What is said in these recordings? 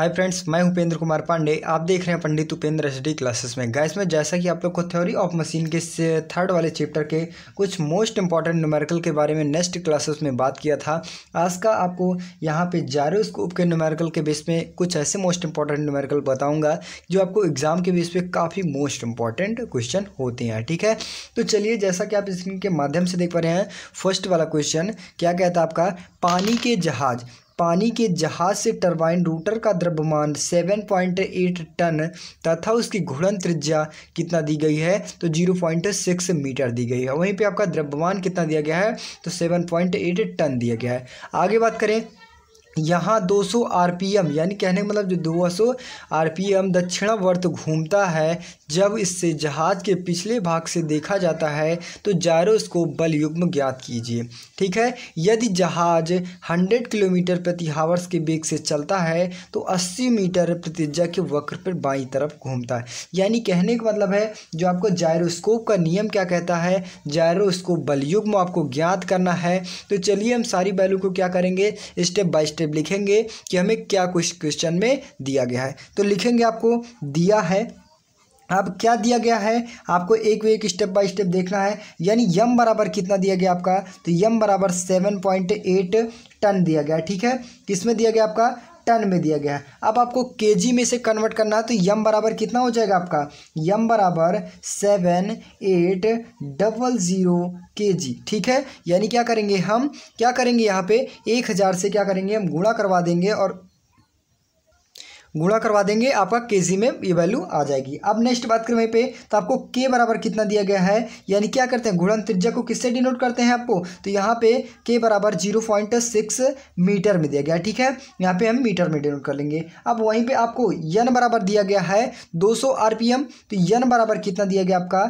hi friends मैं उपेंद्र कुमार पांडे आप देख रहे हैं Pandit Upendra S D classes में गैस में जैसा कि आप लोग को थ्योरी ऑफ मशीन के थर्ड वाले चैप्टर के कुछ मोस्ट इंपॉर्टेंट न्यूमेरिकल के बारे में नेक्स्ट क्लासेस में बात किया था आज का आपको यहाँ पे जारोस्कोप के न्यूमेरिकल के बेस में कुछ ऐसे मोस्ट इंपॉर्टेंट न्यूमेरिकल बताऊँगा जो आपको एग्जाम के बेस पर काफ़ी मोस्ट इंपॉर्टेंट क्वेश्चन होते हैं ठीक है तो चलिए जैसा कि आप स्क्रीन के माध्यम से देख पा रहे हैं फर्स्ट वाला क्वेश्चन क्या कहता है आपका पानी के जहाज़ पानी के जहाज से टरबाइन रोटर का द्रव्यमान 7.8 टन तथा उसकी घुड़न त्रिज्या कितना दी गई है तो 0.6 मीटर दी गई है वहीं पे आपका द्रव्यमान कितना दिया गया है तो 7.8 टन दिया गया है आगे बात करें यहाँ 200 आरपीएम यानी कहने का मतलब जो 200 सौ दक्षिणावर्त घूमता है जब इससे जहाज़ के पिछले भाग से देखा जाता है तो जायरोस्कोप बल युग्म ज्ञात कीजिए ठीक है यदि जहाज़ 100 किलोमीटर प्रति हावर्स के वेग से चलता है तो 80 मीटर प्रतिज्ञा के वक्र पर बाई तरफ घूमता है यानी कहने का मतलब है जो आपको जायरोस्कोप का नियम क्या कहता है जायरोस्कोप बल युग्म आपको ज्ञात करना है तो चलिए हम सारी बैलू को क्या करेंगे स्टेप बाय स्टेप लिखेंगे कि हमें क्या कुछ क्वेश्चन में दिया गया है तो लिखेंगे आपको दिया है अब क्या दिया गया है आपको एक वे एक स्टेप बाय स्टेप देखना है यानी यम बराबर कितना दिया गया आपका तो यम बराबर सेवन पॉइंट एट टन दिया गया ठीक है किसमें दिया गया आपका टन में दिया गया है अब आपको केजी में से कन्वर्ट करना है तो यम बराबर कितना हो जाएगा आपका यम बराबर सेवन एट डबल ज़ीरो के जी ठीक है यानी क्या करेंगे हम क्या करेंगे यहाँ पे एक हज़ार से क्या करेंगे हम गुणा करवा देंगे और गुणा करवा देंगे आपका के में ये वैल्यू आ जाएगी अब नेक्स्ट बात करें वहीं पे तो आपको के बराबर कितना दिया गया है यानी क्या करते हैं गुणन त्रिज्या को किससे डिनोट करते हैं आपको तो यहाँ पे के बराबर जीरो पॉइंट सिक्स मीटर में दिया गया ठीक है यहाँ पे हम मीटर में डिनोट कर लेंगे अब वहीं पर आपको यन बराबर दिया गया है दो सौ आर पी एम तो यन बराबर कितना दिया गया आपका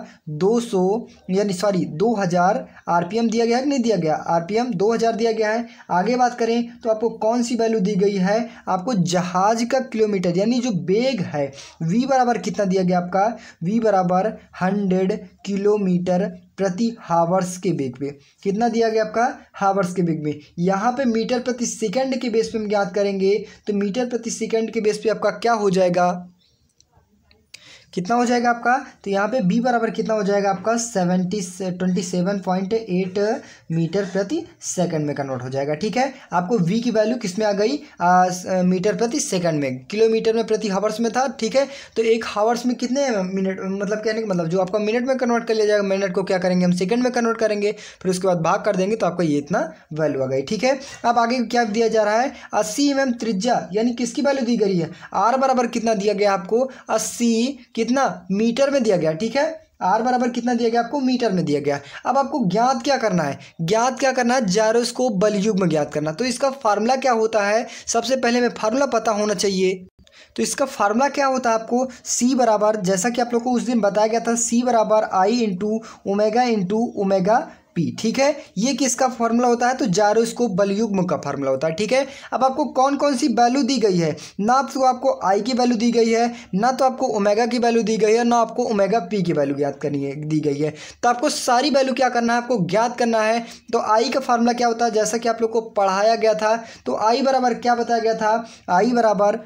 दो सौ यानी सॉरी दो हज़ार आर पी एम दिया गया कि नहीं दिया गया आर पी एम दो हज़ार दिया गया है आगे बात करें तो आपको कौन सी वैल्यू दी गई है आपको जहाज का किलोमीटर किलोमीटर यानी जो बेग है v बराबर कितना दिया गया आपका v बराबर हंड्रेड किलोमीटर प्रति हावर्स के बेग पे कितना दिया गया आपका हावर्स के बेग में यहाँ पे मीटर प्रति सेकंड के बेस पे हम ज्ञात करेंगे तो मीटर प्रति सेकंड के बेस पे आपका क्या हो जाएगा कितना हो जाएगा आपका तो यहाँ पे बी बराबर कितना हो जाएगा आपका seventy twenty seven point eight metre प्रति सेकंड में कन्वर्ट हो जाएगा ठीक है आपको वी की वैल्यू किस में आ गई आ, मीटर प्रति सेकंड में किलोमीटर में प्रति हावर्स में था ठीक है तो एक हावर्स में कितने मिनट मतलब कहने का मतलब जो आपका मिनट में कन्वर्ट कर लिया जाएगा मिनट को क्या करेंगे हम सेकंड में कन्वर्ट करेंगे फिर उसके बाद भाग कर देंगे तो आपका ये इतना वैल्यू आ गई ठीक है अब आगे क्या दिया जा रहा है अस्सी एम त्रिज्या यानी किसकी वैल्यू दी गई है आर बराबर कितना दिया गया आपको अस्सी कितना मीटर में दिया गया ठीक है आर बराबर कितना दिया गया आपको मीटर में दिया गया अब आपको ज्ञात क्या करना है ज्ञात क्या करना है जायरोस्कोप बलयुग में ज्ञात करना तो इसका फार्मूला क्या होता है सबसे पहले हमें फार्मूला पता होना चाहिए तो इसका फार्मूला क्या होता है आपको C बराबर जैसा कि आप लोग को उस दिन बताया गया था C बराबर I into omega into omega P ठीक है ये किसका फॉर्मूला होता है तो जारोस्कोप बलयुग्म का फॉर्मूला होता है ठीक है अब आपको कौन कौन सी वैल्यू दी गई है ना तो आपको आई की वैल्यू दी गई है ना तो आपको ओमेगा की वैल्यू दी गई है ना आपको ओमेगा पी की वैल्यू ज्ञात करनी है दी गई है तो आपको सारी वैल्यू क्या करना है आपको ज्ञात करना है तो आई का फार्मूला क्या होता है जैसा कि आप लोग को पढ़ाया गया था तो आई बराबर क्या बताया गया था आई बराबर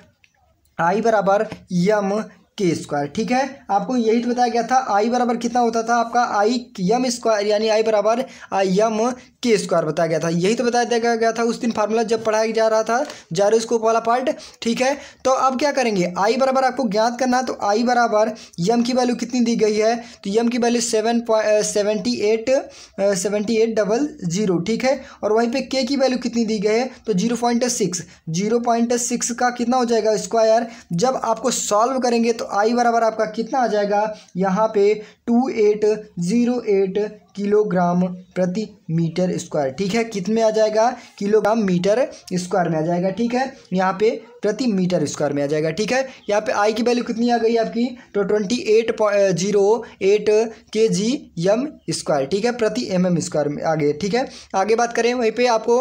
आई बराबर यम के स्क्वायर ठीक है आपको यही तो बताया गया था आई बराबर कितना होता था आपका आई यम स्क्वायर यानी आई बराबर आई यम के स्क्वायर बताया गया था यही तो बताया दिया गया था उस दिन फार्मूला जब पढ़ाया जा रहा था स्कोप वाला पार्ट ठीक है तो अब क्या करेंगे आई बराबर आपको ज्ञात करना तो आई बराबर यम की वैल्यू कितनी दी गई है तो यम की value seven point eight eight double zero ठीक है और वहीं पर के की वैल्यू कितनी दी गई है तो zero point six zero point six का कितना हो जाएगा स्क्वायर जब आपको सॉल्व करेंगे तो तो आई बराबर आपका कितना आ जाएगा यहाँ पे two eight zero eight kilogram प्रति मीटर स्क्वायर ठीक है कितने आ जाएगा किलोग्राम मीटर स्क्वायर में आ जाएगा ठीक है यहाँ पे प्रति मीटर स्क्वायर में आ जाएगा ठीक है यहाँ पे आई की वैल्यू कितनी आ गई आपकी तो ट्वेंटी एट जीरो एट के जी एम स्क्वायर ठीक है प्रति एम एम स्क्वायर में आगे ठीक है आगे बात करें वहीं पे आपको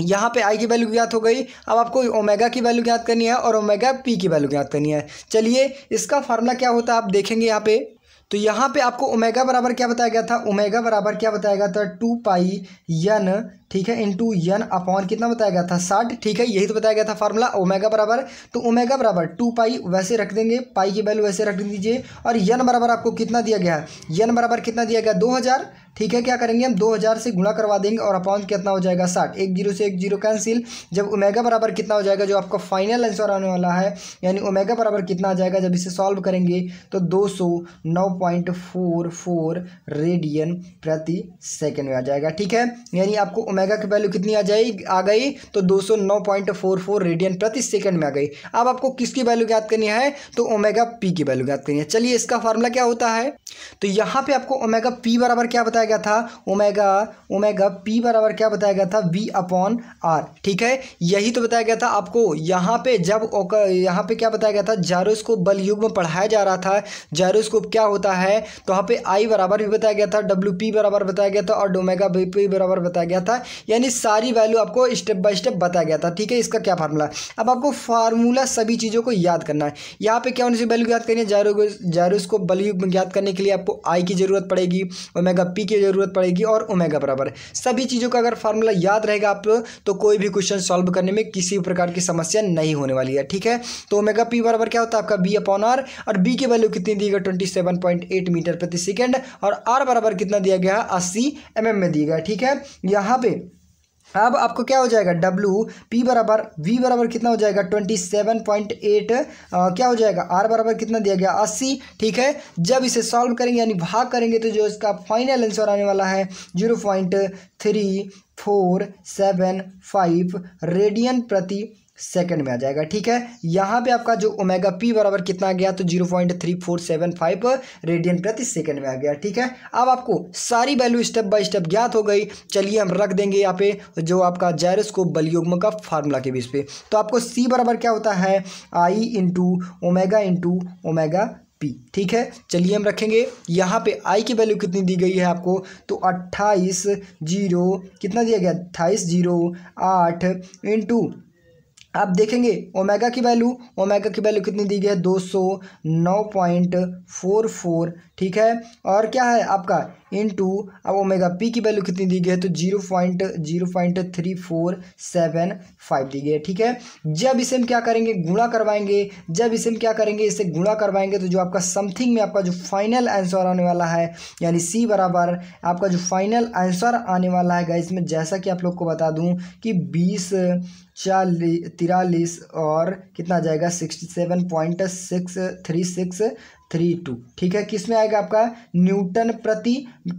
यहाँ पे आई की वैल्यू ज्ञात हो गई अब आपको ओमेगा की वैल्यू ज्ञात करनी है और ओमेगा पी की वैल्यू ज्ञात करनी है चलिए इसका फार्मूला क्या होता है आप देखेंगे यहाँ पे तो यहाँ पे आपको ओमेगा बराबर क्या बताया गया था ओमेगा बराबर क्या बताया गया था टू पाई यन ठीक है टू यन अपॉन कितना बताया गया था साठ ठीक है यही तो बताया गया था फार्मूला ओमेगा बराबर तो ओमेगा बराबर टू पाई वैसे रख देंगे पाई की वैल्यू वैसे रख दीजिए और यन बराबर आपको कितना दिया गया है यन बराबर कितना दिया गया दो हज़ार ठीक है क्या करेंगे हम दो हज़ार से गुणा करवा देंगे और अपॉन कितना हो जाएगा साठ एक जीरो से एक जीरो कैंसिल जब ओमेगा बराबर कितना हो जाएगा जो आपका फाइनल आंसर आने वाला है यानी ओमेगा बराबर कितना आ जाएगा जब इसे सॉल्व करेंगे तो दो सौ नौ पॉइंट फोर फोर रेडियन प्रति सेकेंड में आ जाएगा ठीक है यानी आपको ओमेगा की वैल्यू कितनी आ जाएगी आ गई तो दो सौ नौ पॉइंट फोर फोर रेडियन प्रति सेकेंड में आ गई अब आपको किसकी वैल्यू याद करनी है तो ओमेगा पी की वैल्यू याद करनी है चलिए इसका फॉर्मूला क्या होता है तो यहाँ पर आपको ओमेगा पी बराबर क्या बताया बताया गया था ओमेगा ओमेगा पी बराबर क्या बताया गया था वी अपॉन आर ठीक है यही तो बताया गया था आपको यहाँ पे जब यहाँ पे क्या बताया गया था जारोस्कोप बल युग में पढ़ाया जा रहा था जारोस्कोप क्या होता है तो वहाँ पे आई बराबर भी बताया गया था डब्ल्यू पी बराबर बताया गया था और डोमेगा बी पी बराबर बताया गया था यानी सारी वैल्यू आपको स्टेप बाय स्टेप बताया गया था ठीक है इसका क्या फार्मूला अब आपको फार्मूला सभी चीज़ों को याद करना है यहाँ पर क्या होने से वैल्यू याद करनी है जारो जारोस्कोप बल युग्म याद करने के लिए आपको आई की जरूरत पड़ेगी ओमेगा पी की की ज़रूरत पड़ेगी और ओमेगा बराबर सभी चीज़ों का अगर फार्मूला याद रहेगा आप तो कोई भी क्वेश्चन सॉल्व करने में किसी प्रकार की समस्या नहीं होने वाली है ठीक है तो ओमेगा पी बराबर क्या होता है आपका बी अपॉन आर और बी की वैल्यू कितनी दी गई twenty seven point eight metre प्रति सेकेंड और आर बराबर कितना दिया गया अस्सी एम में दिया गया ठीक है यहाँ पर अब आपको क्या हो जाएगा W पी बराबर V बराबर कितना हो जाएगा ट्वेंटी सेवन पॉइंट एट क्या हो जाएगा आर बराबर कितना दिया गया अस्सी ठीक है जब इसे सॉल्व करेंगे यानी भाग करेंगे तो जो इसका फाइनल आंसर आने वाला है zero point three four seven five radian प्रति सेकंड में आ जाएगा ठीक है यहाँ पे आपका जो ओमेगा पी बराबर कितना आ गया तो zero point three four seven five radian प्रति सेकंड में आ गया ठीक है अब आपको सारी वैल्यू स्टेप बाय स्टेप ज्ञात हो गई चलिए हम रख देंगे यहाँ पे जो आपका को बलियोगम का फार्मूला के बीच पे तो आपको सी बराबर क्या होता है I into omega into omega P ठीक है चलिए हम रखेंगे यहाँ पे आई की वैल्यू कितनी दी गई है आपको तो अट्ठाईस जीरो कितना दिया गया अट्ठाईस जीरो आठ इंटू आप देखेंगे ओमेगा की वैल्यू ओमेगा की वैल्यू कितनी दी गई है दो सौ नौ पॉइंट फोर फोर ठीक है और क्या है आपका इन टू अब ओमेगा पी की वैल्यू कितनी दी गई है तो zero point zero point three four seven five दी गई है ठीक है जब इसे हम क्या करेंगे गुणा करवाएंगे जब इसे हम क्या करेंगे इसे गुणा करवाएंगे तो जो आपका समथिंग में आपका जो फाइनल आंसर आने वाला है यानी सी बराबर आपका जो फाइनल आंसर आने वाला है इसमें जैसा कि आप लोग को बता दूँ कि बीस चालीस तिरालीस और कितना जाएगा sixty seven point six three six three two ठीक है किस में आएगा आपका न्यूटन प्रति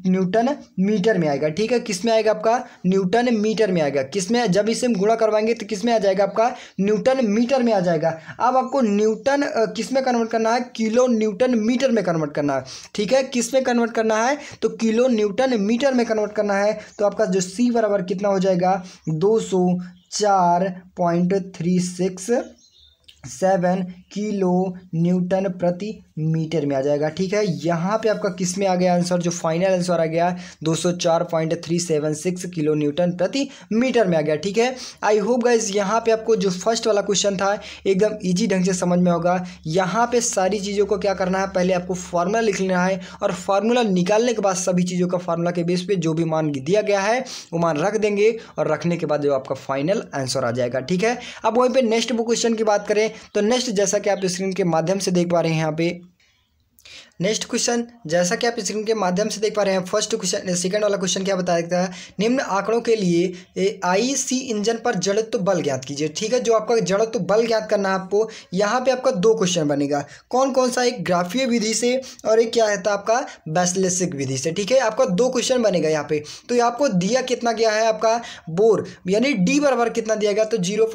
न्यूटन मीटर में आएगा ठीक है किस में आएगा आपका न्यूटन मीटर में आएगा किस में जब इसे हम गुणा करवाएंगे तो किस में आ जाएगा आपका न्यूटन मीटर में आ जाएगा अब आपको न्यूटन किस में कन्वर्ट करना है किलो न्यूटन मीटर में कन्वर्ट करना है ठीक है किस में कन्वर्ट करना है तो किलो न्यूटन मीटर में कन्वर्ट करना है तो आपका जो सी बराबर कितना हो जाएगा दो सौ चार point three six seven kilo newton प्रति मीटर में आ जाएगा ठीक है यहाँ पे आपका किस में आ गया आंसर जो फाइनल आंसर आ गया दो सौ चार point three seven six kilo newton प्रति मीटर में आ गया ठीक है आई होप गाइज यहाँ पे आपको जो फर्स्ट वाला क्वेश्चन था एकदम ईजी ढंग से समझ में होगा यहाँ पे सारी चीज़ों को क्या करना है पहले आपको फार्मूला लिख लेना है और फार्मूला निकालने के बाद सभी चीज़ों का फार्मूला के बेस पे जो भी मान दिया गया है वो मान रख देंगे और रखने के बाद जो आपका फाइनल आंसर आ जाएगा ठीक है अब वहीं पर नेक्स्ट क्वेश्चन की बात करें तो नेक्स्ट जैसा जैसा कि आप स्क्रीन के माध्यम से देख पा रहे हैं यहाँ पे नेक्स्ट क्वेश्चन जैसा कि आप स्क्रीन के माध्यम से देख पा रहे हैं फर्स्ट क्वेश्चन सेकंड वाला क्वेश्चन क्या बता देता है निम्न आंकड़ों के लिए आई सी इंजन पर जड़त्व बल ज्ञात कीजिए ठीक है जो आपका जड़त्व बल ज्ञात करना है आपको यहाँ पे आपका दो क्वेश्चन बनेगा कौन कौन सा एक ग्राफीय विधि से और एक क्या रहता है आपका वैश्लेषिक विधि से ठीक है आपका दो क्वेश्चन बनेगा यहाँ पे तो ये आपको दिया कितना गया है आपका बोर यानी डी बराबर कितना दिया गया तो जीरो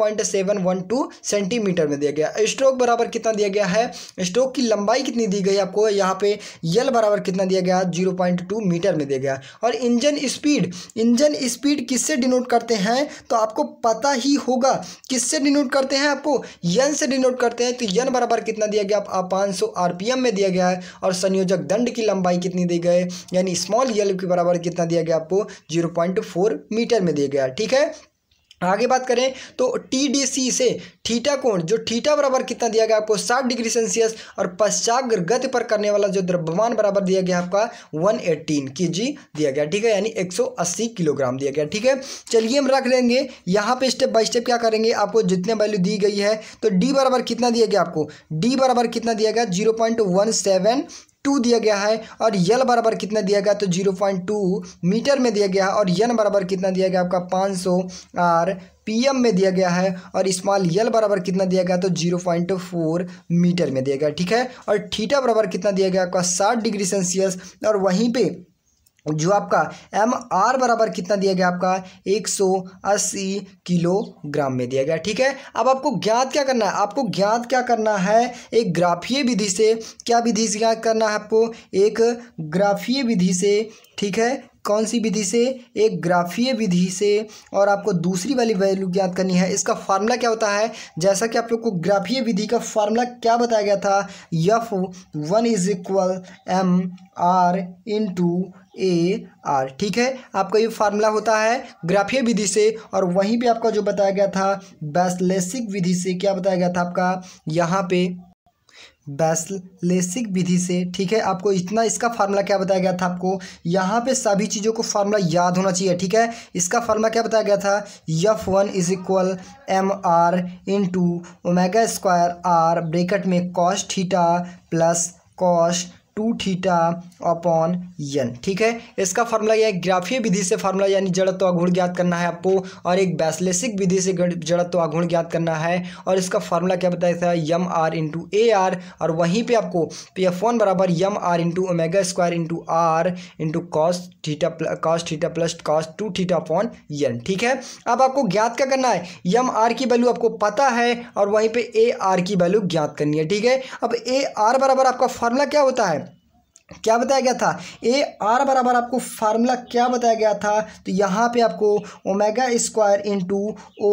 सेंटीमीटर में दिया गया स्ट्रोक बराबर कितना दिया गया है स्ट्रोक की लंबाई कितनी दी गई आपको यहाँ यहाँ पे यल बराबर कितना दिया गया जीरो पॉइंट टू मीटर में दिया गया और इंजन स्पीड इंजन स्पीड किससे डिनोट करते हैं तो आपको पता ही होगा किससे डिनोट करते हैं आपको यन से डिनोट करते हैं तो यन बराबर कितना दिया गया आप पाँच सौ आर में दिया गया है और संयोजक दंड की लंबाई कितनी दी गई यानी स्मॉल यल के बराबर कितना दिया गया आपको जीरो पॉइंट फोर मीटर में दिया गया ठीक है आगे बात करें तो टी डी सी से ठीटा कोण जो ठीटा बराबर कितना दिया गया आपको साठ डिग्री सेल्सियस और पश्चात गति पर करने वाला जो द्रव्यमान बराबर दिया गया आपका 118 जी दिया गया ठीक है यानी 180 किलोग्राम दिया गया ठीक है चलिए हम रख लेंगे यहाँ पे स्टेप बाय स्टेप क्या करेंगे आपको जितने वैल्यू दी गई है तो डी बराबर कितना दिया गया आपको डी बराबर कितना दिया गया जीरो टू दिया गया है और यल बराबर कितना दिया गया तो जीरो पॉइंट टू मीटर में दिया गया है और यन बराबर कितना दिया गया आपका पाँच सौ आर एम में दिया गया है और स्मॉल यल बराबर कितना दिया गया तो जीरो पॉइंट फोर मीटर में दिया गया ठीक है और थीटा बराबर कितना दिया गया आपका साठ डिग्री सेल्सियस और वहीं पर जो आपका एम आर बराबर कितना दिया गया आपका 180 किलोग्राम में दिया गया ठीक है अब आपको ज्ञात क्या करना है आपको ज्ञात क्या करना है एक ग्राफीय विधि से क्या विधि से ज्ञात करना है आपको एक ग्राफीय विधि से ठीक है कौन सी विधि से एक ग्राफीय विधि से और आपको दूसरी वाली वैल्यू ज्ञात करनी है इसका फार्मूला क्या होता है जैसा कि आप लोग को ग्राफीय विधि का फार्मूला क्या बताया गया था F one is equal M R into A R ठीक है आपका ये फार्मूला होता है ग्राफीय विधि से और वहीं पे आपका जो बताया गया था बैसलेसिक विधि से क्या बताया गया था आपका यहाँ पे बैसलेसिक विधि से ठीक है आपको इतना इसका फार्मूला क्या बताया गया था आपको यहाँ पे सभी चीज़ों को फार्मूला याद होना चाहिए ठीक है इसका फार्मूला क्या बताया गया था F one is equal M R into omega square R bracket में cos theta plus cos two theta upon N ठीक है इसका फॉर्मूला यह ग्राफीय विधि से फार्मूला यानी जड़त्व आघूर्ण तो ज्ञात करना है आपको और एक बैसलेसिक विधि से जड़त्व आघूर्ण तो ज्ञात करना है और इसका फार्मूला क्या बताया था M R into A R और वहीं पे आपको पी एफ वन बराबर M R into omega square into R into cos theta cos theta plus cos two theta upon N ठीक है अब आपको ज्ञात क्या करना है यम आर की वैल्यू आपको पता है और वहीं पर ए आर की वैल्यू ज्ञात करनी है ठीक है अब ए आर बराबर आपका फॉर्मूला क्या होता है क्या बताया गया था ए आर बराबर आपको फार्मूला क्या बताया गया था तो यहाँ पे आपको omega square into O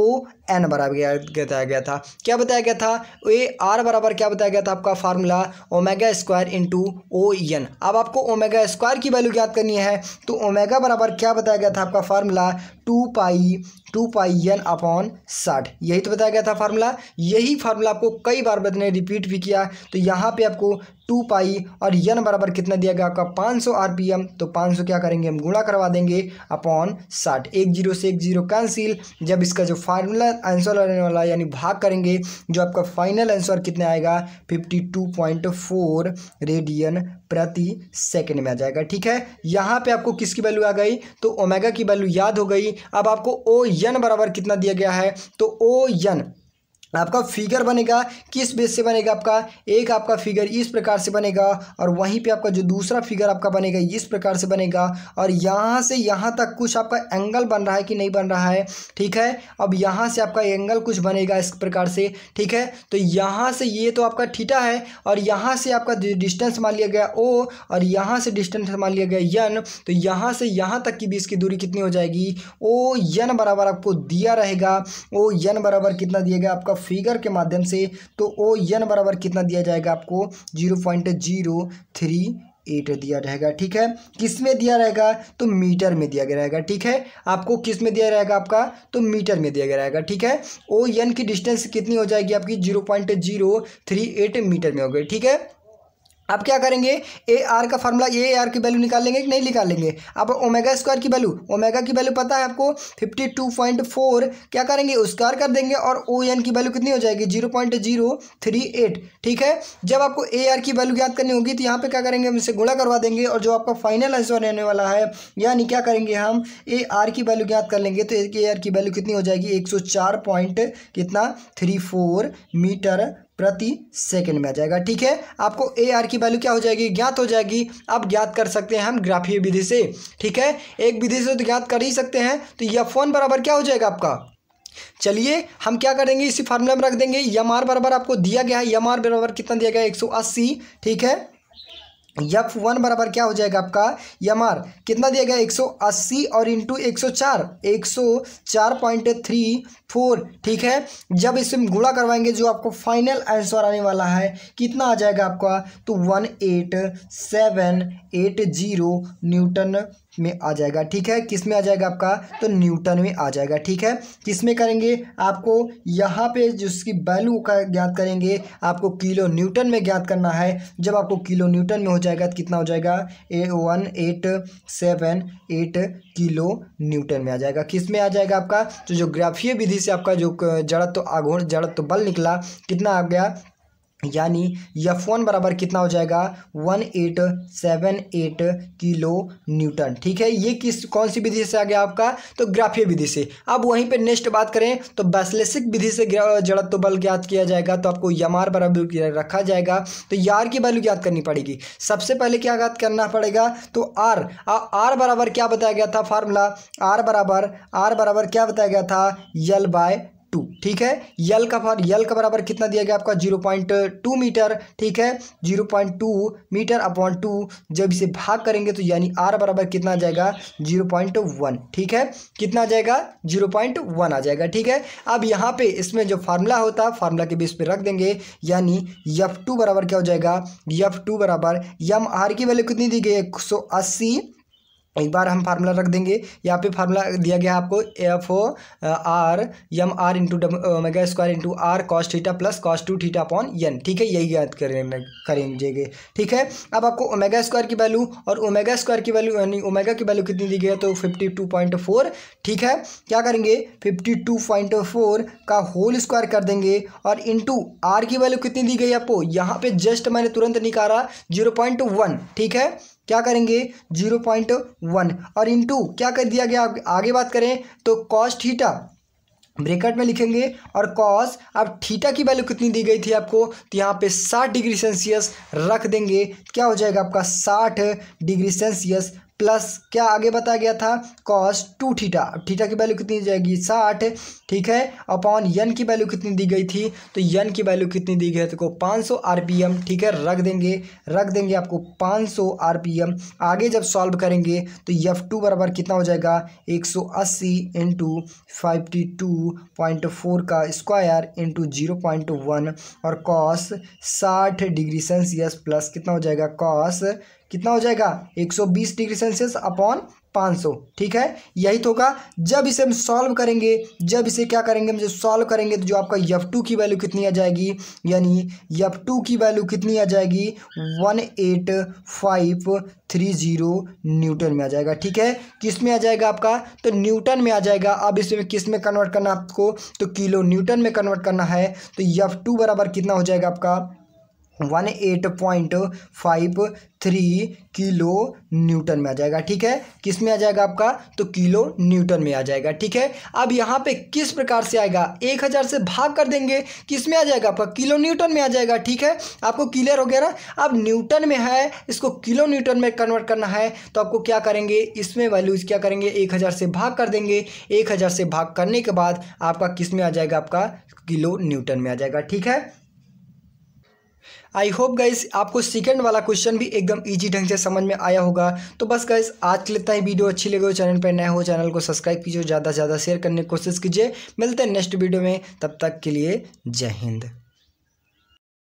N बराबर बताया गया था क्या बताया गया था ए आर बराबर क्या बताया गया था आपका formula omega square into O N अब आपको ओमेगा स्क्वायर की वैल्यू याद करनी है तो ओमेगा बराबर क्या बताया गया था आपका formula two pi two pi N upon साठ यही तो बताया गया था फार्मूला यही फार्मूला आपको कई बार बताने रिपीट भी किया तो यहाँ पे आपको टू पाई और यन बराबर कितना दिया गया आपका पाँच सौ आर पी एम तो पाँच सौ क्या करेंगे हम गुणा करवा देंगे अपॉन साठ एक जीरो से एक जीरो कैंसिल जब इसका जो फार्मूला आंसर रहने वाला है यानी भाग करेंगे जो आपका फाइनल आंसर कितने आएगा fifty two point four radian प्रति सेकंड में आ जाएगा ठीक है यहाँ पे आपको किसकी वैल्यू आ गई तो ओमेगा की वैल्यू याद हो गई अब आपको ओ एन बराबर कितना दिया गया है तो ओ एन आपका फिगर बनेगा किस बेस से बनेगा आपका एक आपका फिगर इस प्रकार से बनेगा और वहीं पे आपका जो दूसरा फिगर आपका बनेगा इस प्रकार से बनेगा और यहाँ से यहाँ तक कुछ आपका एंगल बन रहा है कि नहीं बन रहा है ठीक है अब यहाँ से आपका एंगल कुछ बनेगा इस प्रकार से ठीक है तो यहाँ से ये तो आपका ठीठा है और यहाँ से आपका डिस्टेंस मान लिया गया ओ और यहाँ से डिस्टेंस मान लिया गया यन तो यहाँ से यहाँ तक की बीस की दूरी कितनी हो जाएगी ओ यन बराबर आपको दिया रहेगा ओ यन बराबर कितना दिया गया आपका फिगर के माध्यम से तो ओ एन बराबर कितना दिया जाएगा आपको zero point zero three eight दिया रहेगा ठीक है किस में दिया रहेगा तो मीटर में दिया गया रहेगा ठीक है आपको किस में दिया रहेगा आपका तो मीटर में दिया गया रहेगा ठीक है ओ एन की डिस्टेंस कितनी हो जाएगी आपकी zero point zero three eight metre में हो गई ठीक है अब क्या करेंगे ए आर का फार्मूला ए आर की वैल्यू निकाल लेंगे कि नहीं निकाल लेंगे अब ओमेगा स्क्वायर की वैल्यू ओमेगा की वैल्यू पता है आपको फिफ्टी टू पॉइंट फोर क्या करेंगे स्क्वायर कर देंगे और ओ एन की वैल्यू कितनी हो जाएगी zero point zero three eight ठीक है जब आपको ए आर की वैल्यू याद करनी होगी तो यहाँ पे क्या करेंगे हम इसे गुणा करवा देंगे और जो आपका फाइनल आंसर रहने वाला है यानी क्या करेंगे हम ए आर की वैल्यू याद कर लेंगे तो ए आर की वैल्यू कितनी हो जाएगी एक सौ चार पॉइंट कितना थ्री फोर मीटर प्रति सेकंड में आ जाएगा ठीक है आपको ए आर की वैल्यू क्या हो जाएगी ज्ञात हो जाएगी आप ज्ञात कर सकते हैं हम ग्राफीय विधि से ठीक है एक विधि से तो ज्ञात कर ही सकते हैं तो यह फोन बराबर क्या हो जाएगा आपका चलिए हम क्या करेंगे इसी फार्मूला में रख देंगे यम आर बराबर आपको दिया गया है यम आर बराबर कितना दिया गया है एक ठीक है यफ वन बराबर क्या हो जाएगा आपका यम आर कितना दिया गया एक सौ अस्सी और इंटू एक सौ चार एक सौ चार पॉइंट थ्री फोर ठीक है जब इसमें गुणा करवाएंगे जो आपको फाइनल आंसर आने वाला है कितना आ जाएगा आपका तो one eight seven eight zero newton में आ जाएगा ठीक है किस में आ जाएगा आपका तो न्यूटन में आ जाएगा ठीक है किस में करेंगे आपको यहाँ पे जिसकी वैल्यू का ज्ञात करेंगे आपको किलो न्यूटन में ज्ञात करना है जब आपको किलो न्यूटन में हो जाएगा तो कितना हो जाएगा ए one eight seven eight kilo newton में आ जाएगा किस में आ जाएगा आपका तो जो ग्राफीय विधि से आपका जो तो जड़त्व जड़त तो बल निकला कितना आ गया यानी यफ वन बराबर कितना हो जाएगा one eight seven eight kilo newton ठीक है ये किस कौन सी विधि से आ गया आपका तो ग्राफीय विधि से अब वहीं पे नेक्स्ट बात करें तो वैश्लेषिक विधि से जड़त्व बल ज्ञात किया जाएगा तो आपको यम आर बराबर रखा जाएगा तो यार की वैल्यू ज्ञात करनी पड़ेगी सबसे पहले क्या ज्ञात करना पड़ेगा तो आर आर बराबर क्या बताया गया था फार्मूला आर बराबर आर बराबर क्या बताया गया था यल बाय टू ठीक है यल का फॉर यल का बराबर कितना दिया गया आपका जीरो पॉइंट टू मीटर ठीक है zero point two metre upon two जब इसे भाग करेंगे तो यानी आर बराबर कितना आ जाएगा जीरो पॉइंट वन ठीक है कितना आ जाएगा जीरो पॉइंट वन आ जाएगा ठीक है अब यहाँ पे इसमें जो फार्मूला होता है फार्मूला के बेस पर रख देंगे यानी यफ टू बराबर क्या हो जाएगा यफ टू बराबर यम आर की वैल्यू कितनी दी गई एक सौ अस्सी एक बार हम फार्मूला रख देंगे यहाँ पे फार्मूला दिया गया आपको F O R M R into double square into R cos theta plus cos two theta upon N ठीक है यही याद करें करेंगे ठीक है अब आपको ओमेगा स्क्वायर की वैल्यू और ओमेगा स्क्वायर की वैल्यू यानी ओमेगा की वैल्यू कितनी दी गई है तो फिफ्टी टू पॉइंट फोर ठीक है क्या करेंगे फिफ्टी टू पॉइंट फोर का होल स्क्वायर कर देंगे और इंटू आर की वैल्यू कितनी दी गई आपको यहाँ पर जस्ट मैंने तुरंत निकाला जीरो पॉइंट वन ठीक है क्या करेंगे जीरो पॉइंट वन और टू क्या कर दिया गया आगे बात करें तो कॉस थीटा ब्रेकट में लिखेंगे और कॉस अब थीटा की वैल्यू कितनी दी गई थी आपको तो यहाँ पे साठ डिग्री सेल्सियस रख देंगे क्या हो जाएगा आपका साठ डिग्री सेल्सियस प्लस क्या आगे बताया गया था कॉस टू थीटा थीटा की वैल्यू कितनी दी जाएगी साठ ठीक है अपॉन यन की वैल्यू कितनी दी गई थी तो यन की वैल्यू कितनी दी गई है तो पाँच सौ आरपीएम ठीक है रख देंगे रख देंगे आपको पाँच सौ आरपीएम आगे जब सॉल्व करेंगे तो यफ टू बराबर कितना हो जाएगा एक सौ अस्सी into fifty two point four का square into zero point one और कॉस साठ डिग्री सेल्सियस प्लस कितना हो जाएगा कॉस कितना हो जाएगा 120 डिग्री सेल्सियस अपॉन 500 ठीक है यही तो होगा जब इसे हम सॉल्व करेंगे जब इसे क्या करेंगे हम जब सॉल्व करेंगे तो जो आपका यफ टू की वैल्यू कितनी आ जाएगी यानी यफ टू की वैल्यू कितनी आ जाएगी one eight five three zero newton में आ जाएगा ठीक है किस में आ जाएगा आपका तो न्यूटन में आ जाएगा अब इसमें किस में कन्वर्ट करना आपको तो किलो न्यूटन में कन्वर्ट करना है तो यफ टू बराबर कितना हो जाएगा आपका one eight point five three kilo newton में आ जाएगा ठीक है किस में आ जाएगा आपका तो किलो न्यूटन में आ जाएगा ठीक है अब यहाँ पे किस प्रकार से आएगा एक हज़ार से भाग कर देंगे किस में आ जाएगा आपका किलो न्यूटन में आ जाएगा ठीक है आपको क्लियर हो गया ना अब न्यूटन में है इसको किलो न्यूटन में कन्वर्ट करना है तो आपको क्या करेंगे इसमें वैल्यूज क्या करेंगे एक हज़ार से भाग कर देंगे एक हज़ार से भाग करने के बाद आपका किस में आ जाएगा आपका किलो न्यूटन में आ जाएगा ठीक है आई होप गाइस आपको सेकंड वाला क्वेश्चन भी एकदम इजी ढंग से समझ में आया होगा तो बस गाइस आज के लिए इतना ही वीडियो अच्छी लगे हो चैनल पर नए हो चैनल को सब्सक्राइब कीजिए ज़्यादा से ज़्यादा शेयर करने की कोशिश कीजिए मिलते हैं नेक्स्ट वीडियो में तब तक के लिए जय हिंद